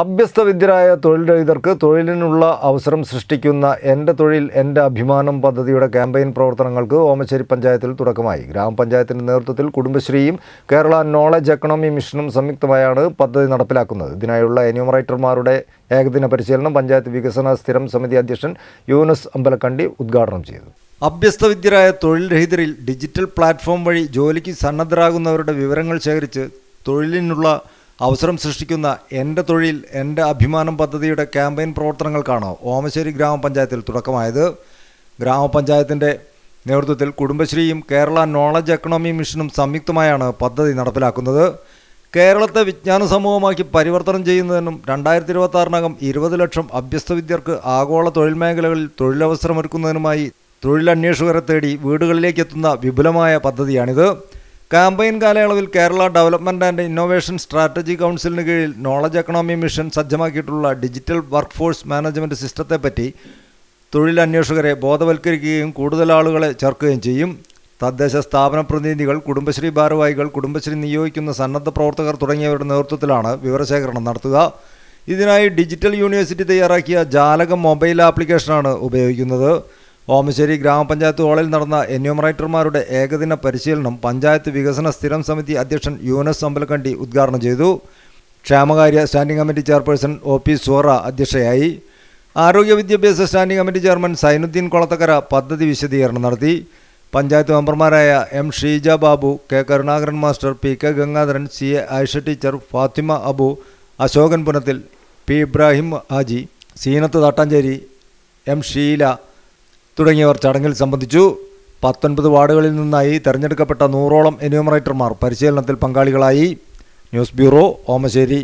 അഭ്യസ്തവിദ്യരായ രഹിതർക്ക് തൊഴിലിനുള്ള അവസരം സൃഷ്ടിക്കുന്ന എൻ്റെ തൊഴിൽ എൻ്റെ അഭിമാനം പദ്ധതിയുടെ ക്യാമ്പയിൻ പ്രവർത്തനങ്ങൾക്ക് ഓമശ്ശേരി പഞ്ചായത്തിൽ തുടക്കമായി ഗ്രാമപഞ്ചായത്തിൻ്റെ നേതൃത്വത്തിൽ കുടുംബശ്രീയും കേരള നോളജ് എക്കണോമി മിഷനും സംയുക്തമായാണ് പദ്ധതി നടപ്പിലാക്കുന്നത് ഇതിനായുള്ള എന്യൂമറേറ്റർമാരുടെ ഏകദിന പരിശീലനം പഞ്ചായത്ത് വികസന സ്ഥിരം സമിതി അധ്യക്ഷൻ യൂനസ് അമ്പലക്കണ്ടി ഉദ്ഘാടനം ചെയ്തു അഭ്യസ്തവിദ്യരായ തൊഴിൽരഹിതരിൽ ഡിജിറ്റൽ പ്ലാറ്റ്ഫോം വഴി ജോലിക്ക് സന്നദ്ധരാകുന്നവരുടെ വിവരങ്ങൾ ശേഖരിച്ച് തൊഴിലിനുള്ള അവസരം സൃഷ്ടിക്കുന്ന എൻ്റെ തൊഴിൽ എൻ്റെ അഭിമാനം പദ്ധതിയുടെ ക്യാമ്പയിൻ പ്രവർത്തനങ്ങൾക്കാണ് ഓമശ്ശേരി ഗ്രാമപഞ്ചായത്തിൽ തുടക്കമായത് ഗ്രാമപഞ്ചായത്തിൻ്റെ നേതൃത്വത്തിൽ കുടുംബശ്രീയും കേരള നോളജ് എക്കണോമി മിഷനും സംയുക്തമായാണ് പദ്ധതി നടപ്പിലാക്കുന്നത് കേരളത്തെ വിജ്ഞാന സമൂഹമാക്കി പരിവർത്തനം ചെയ്യുന്നതിനും രണ്ടായിരത്തി ഇരുപത്തി ഇരുപത് ലക്ഷം അഭ്യസ്ത വിദ്യർക്ക് ആഗോള തൊഴിൽ മേഖലകളിൽ തൊഴിലവസരമൊരുക്കുന്നതിനുമായി തൊഴിലന്വേഷകരെ തേടി വീടുകളിലേക്ക് എത്തുന്ന വിപുലമായ പദ്ധതിയാണിത് കാമ്പയിൻ കാലയളവിൽ Kerala development and innovation strategy കൗൺസിലിന് കീഴിൽ നോളജ് എക്കണോമി മിഷൻ സജ്ജമാക്കിയിട്ടുള്ള ഡിജിറ്റൽ വർക്ക് ഫോഴ്സ് മാനേജ്മെൻറ്റ് സിസ്റ്റത്തെപ്പറ്റി തൊഴിലന്വേഷകരെ ബോധവൽക്കരിക്കുകയും കൂടുതൽ ആളുകളെ ചേർക്കുകയും ചെയ്യും തദ്ദേശ സ്ഥാപന പ്രതിനിധികൾ കുടുംബശ്രീ ഭാരവാഹികൾ കുടുംബശ്രീ നിയോഗിക്കുന്ന സന്നദ്ധ പ്രവർത്തകർ തുടങ്ങിയവരുടെ നേതൃത്വത്തിലാണ് വിവരശേഖരണം നടത്തുക ഇതിനായി ഡിജിറ്റൽ യൂണിവേഴ്സിറ്റി തയ്യാറാക്കിയ ജാലക മൊബൈൽ ആപ്ലിക്കേഷനാണ് ഉപയോഗിക്കുന്നത് ഓമശ്ശേരി ഗ്രാമപഞ്ചായത്ത് ഹാളിൽ നടന്ന എന്യൂമറേറ്റർമാരുടെ ഏകദിന പരിശീലനം പഞ്ചായത്ത് വികസന സ്ഥിരം സമിതി അധ്യക്ഷൻ യൂനസ് അമ്പലക്കണ്ടി ഉദ്ഘാടനം ചെയ്തു ക്ഷേമകാര്യ standing committee chairperson O P Zohra അധ്യക്ഷയായി ആരോഗ്യ വിദ്യാഭ്യാസ standing committee chairman Sainudheen Kolathakkara പദ്ധതി വിശദീകരണം നടത്തി പഞ്ചായത്ത് മെമ്പർമാരായ M Sheeja Babu K Karunakaran master P K Gangadharan C A Ayisha teacher Fathima Abu Ashokan Punathil P Ibrahim Haji Seenath Thattancheri M Sheela തുടങ്ങിയവർ ചടങ്ങിൽ സംബന്ധിച്ചു പത്തൊൻപത് വാർഡുകളിൽ നിന്നായി തെരഞ്ഞെടുക്കപ്പെട്ട നൂറോളം എന്യൂമറേറ്റർമാർ പരിശീലനത്തിൽ പങ്കാളികളായി ന്യൂസ് ബ്യൂറോ ഓമശ്ശേരി